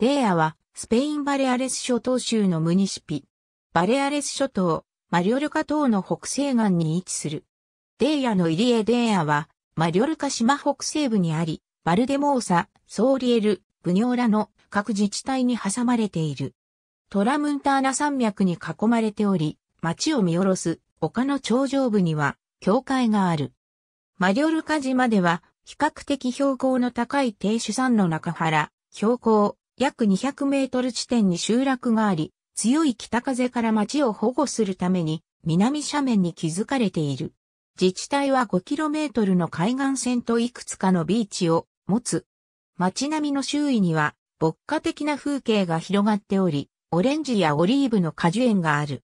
デーアは、スペインバレアレス諸島州のムニシピ。バレアレス諸島、マリョルカ島の北西岸に位置する。デーアの入り江デーアは、マリョルカ島北西部にあり、バルデモーサ、ソーリエル、ブニョーラの各自治体に挟まれている。トラムンターナ山脈に囲まれており、町を見下ろす丘の頂上部には、教会がある。マリョルカ島では、比較的標高の高い低主山の中原、標高約200メートル地点に集落があり、強い北風から町を保護するために南斜面に築かれている。自治体は5トルの海岸線といくつかのビーチを持つ。街並みの周囲には牧歌的な風景が広がっており、オレンジやオリーブの果樹園がある。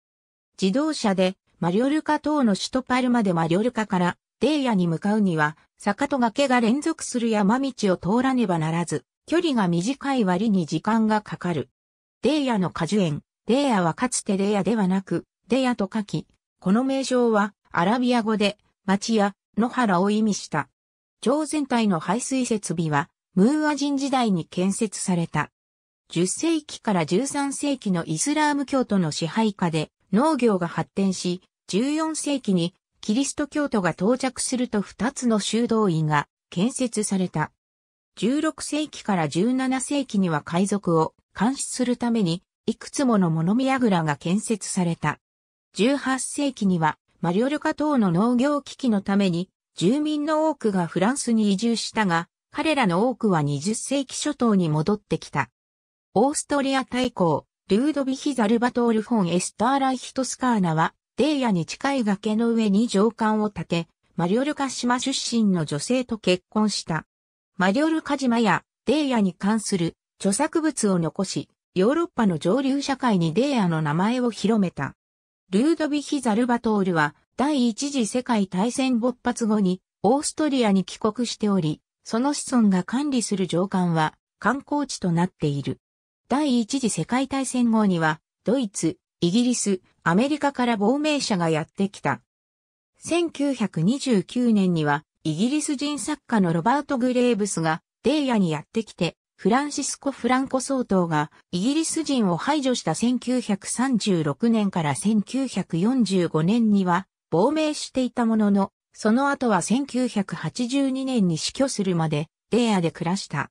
自動車でマリョルカ島の首都パルマでマリョルカからデイヤに向かうには坂と崖が連続する山道を通らねばならず、距離が短い割に時間がかかる。デーヤの果樹園、デーヤはかつてデーヤではなく、デーヤと書き、この名称はアラビア語で町や野原を意味した。町全体の排水設備はムーア人時代に建設された。10世紀から13世紀のイスラーム教徒の支配下で農業が発展し、14世紀にキリスト教徒が到着すると2つの修道院が建設された。16世紀から17世紀には海賊を監視するために、いくつもの物見櫓が建設された。18世紀には、マリオルカ島の農業危機のために、住民の多くがフランスに移住したが、彼らの多くは20世紀初頭に戻ってきた。オーストリア大公、ルードヴィヒ・ザルバトール・フォン・エスターライヒトスカーナは、デイヤに近い崖の上に上官を建て、マリオルカ島出身の女性と結婚した。マリョルカ島やデーヤに関する著作物を残し、ヨーロッパの上流社会にデーヤの名前を広めた。ルードヴィヒ・ザルバトールは第一次世界大戦勃発後にオーストリアに帰国しており、その子孫が管理する上官は観光地となっている。第一次世界大戦後にはドイツ、イギリス、アメリカから亡命者がやってきた。1929年にはイギリス人作家のロバート・グレーブスがデーヤにやってきて、フランシスコ・フランコ総統がイギリス人を排除した1936年から1945年には亡命していたものの、その後は1982年に死去するまでデーヤで暮らした。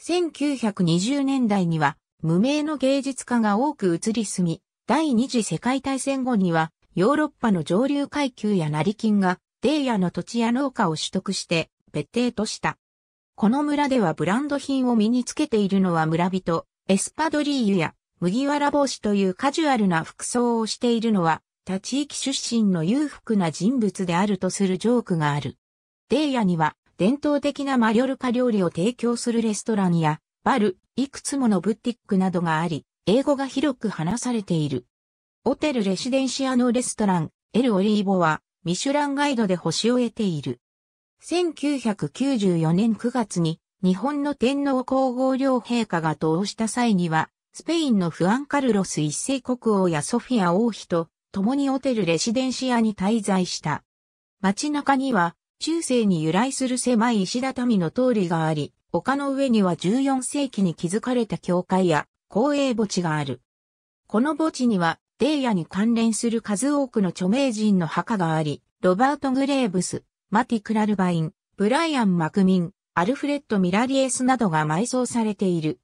1920年代には無名の芸術家が多く移り住み、第二次世界大戦後にはヨーロッパの上流階級や成金がデイヤの土地や農家を取得して別邸とした。この村ではブランド品を身につけているのは村人、エスパドリーユや麦わら帽子というカジュアルな服装をしているのは、他地域出身の裕福な人物であるとするジョークがある。デイヤには伝統的なマリョルカ料理を提供するレストランや、バル、いくつものブティックなどがあり、英語が広く話されている。オテルレシデンシアのレストラン、エル・オリーボは、ミシュランガイドで星を得ている。1994年9月に日本の天皇皇后両陛下が投した際には、スペインのフアンカルロス一世国王やソフィア王妃と共にホテルレシデンシアに滞在した。街中には中世に由来する狭い石畳の通りがあり、丘の上には14世紀に築かれた教会や公営墓地がある。この墓地にはレイヤに関連する数多くの著名人の墓があり、ロバート・グレーブス、マティ・クラルバイン、ブライアン・マクミン、アルフレッド・ミラリエスなどが埋葬されている。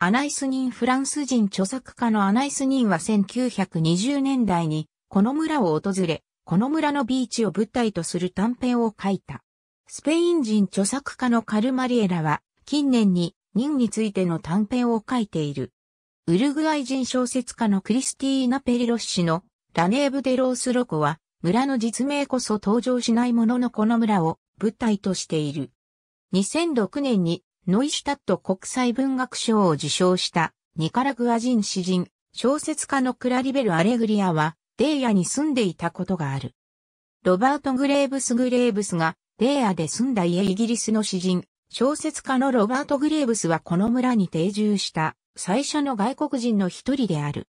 アナイス人フランス人著作家のアナイス人は1920年代にこの村を訪れ、この村のビーチを舞台とする短編を書いた。スペイン人著作家のカルマリエラは近年に人についての短編を書いている。ウルグアイ人小説家のクリスティーナ・ペリロッシのラネーブ・デ・ロース・ロコは村の実名こそ登場しないもののこの村を舞台としている。2006年にノイシュタット国際文学賞を受賞したニカラグア人詩人、小説家のクラリベル・アレグリアはデーヤに住んでいたことがある。ロバート・グレーブス・グレーブスがデーヤで住んだ家イギリスの詩人、小説家のロバート・グレーブスはこの村に定住した。最初の外国人の一人である。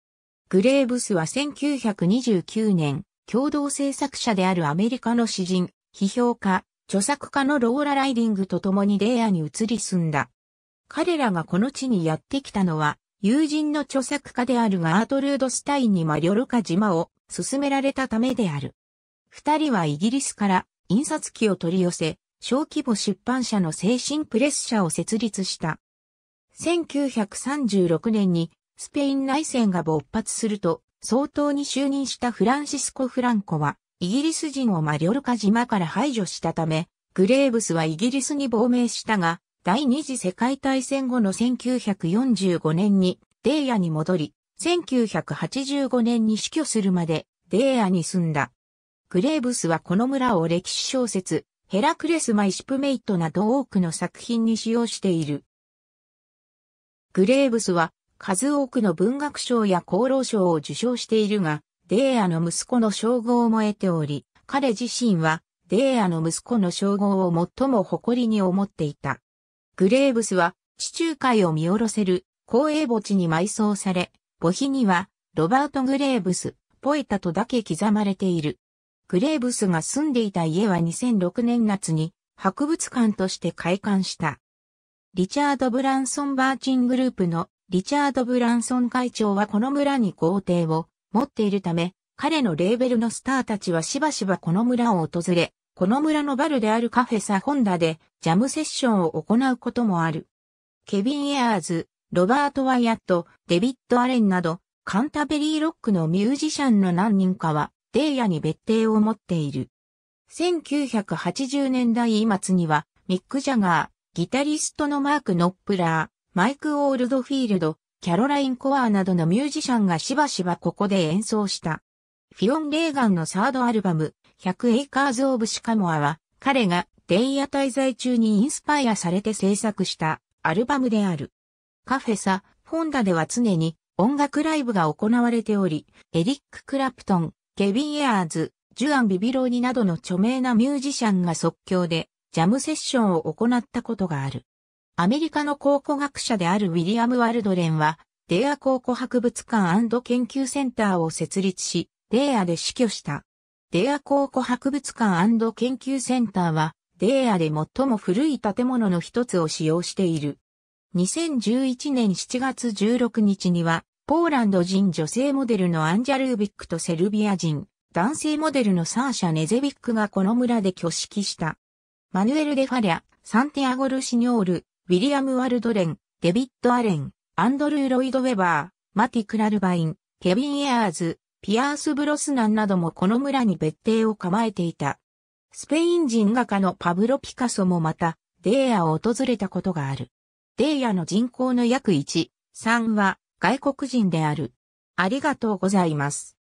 グレーブスは1929年、共同制作者であるアメリカの詩人、批評家、著作家のローラ・ライディングと共にレイアに移り住んだ。彼らがこの地にやってきたのは、友人の著作家であるガートルード・スタインにマリョルカ島を勧められたためである。二人はイギリスから印刷機を取り寄せ、小規模出版社の精神プレス社を設立した。1936年にスペイン内戦が勃発すると、総統に就任したフランシスコ・フランコは、イギリス人をマリョルカ島から排除したため、グレーブスはイギリスに亡命したが、第二次世界大戦後の1945年にデーアに戻り、1985年に死去するまでデーアに住んだ。グレーブスはこの村を歴史小説、ヘラクレス・マイ・シプメイトなど多くの作品に使用している。グレーブスは数多くの文学賞や功労賞を受賞しているが、デーアの息子の称号も得ており、彼自身はデーアの息子の称号を最も誇りに思っていた。グレーブスは地中海を見下ろせる公営墓地に埋葬され、墓碑にはロバート・グレーブス、ポエタとだけ刻まれている。グレーブスが住んでいた家は2006年夏に博物館として開館した。リチャード・ブランソン・バーチングループのリチャード・ブランソン会長はこの村に豪邸を持っているため、彼のレーベルのスターたちはしばしばこの村を訪れ、この村のバルであるカフェサホンダでジャムセッションを行うこともある。ケビン・エアーズ、ロバート・ワイアット、デビッド・アレンなど、カンタベリーロックのミュージシャンの何人かは、デイヤに別邸を持っている。1980年代末には、ミック・ジャガー、ギタリストのマーク・ノップラー、マイク・オールドフィールド、キャロライン・コアーなどのミュージシャンがしばしばここで演奏した。フィオン・レーガンのサードアルバム、100 Acres of s y c a m o r は、彼がデイヤ滞在中にインスパイアされて制作したアルバムである。カフェサ、ホンダでは常に音楽ライブが行われており、エリック・クラプトン、ケビン・エアーズ、ジュアン・ビビローニなどの著名なミュージシャンが即興でジャムセッションを行ったことがある。アメリカの考古学者であるウィリアム・ワルドレンは、デア考古博物館研究センターを設立し、デアで死去した。デア考古博物館研究センターは、デアで最も古い建物の一つを使用している。2011年7月16日には、ポーランド人女性モデルのアンジャルービックとセルビア人、男性モデルのサーシャ・ネゼビックがこの村で挙式した。マヌエル・デ・ファリャ、サンティアゴ・ルシニョール、ウィリアム・ワルドレン、デビッド・アレン、アンドルー・ロイド・ウェバー、マティ・クラルバイン、ケビン・エアーズ、ピアース・ブロスナンなどもこの村に別邸を構えていた。スペイン人画家のパブロ・ピカソもまた、デーヤを訪れたことがある。デーヤの人口の約1、3は外国人である。ありがとうございます。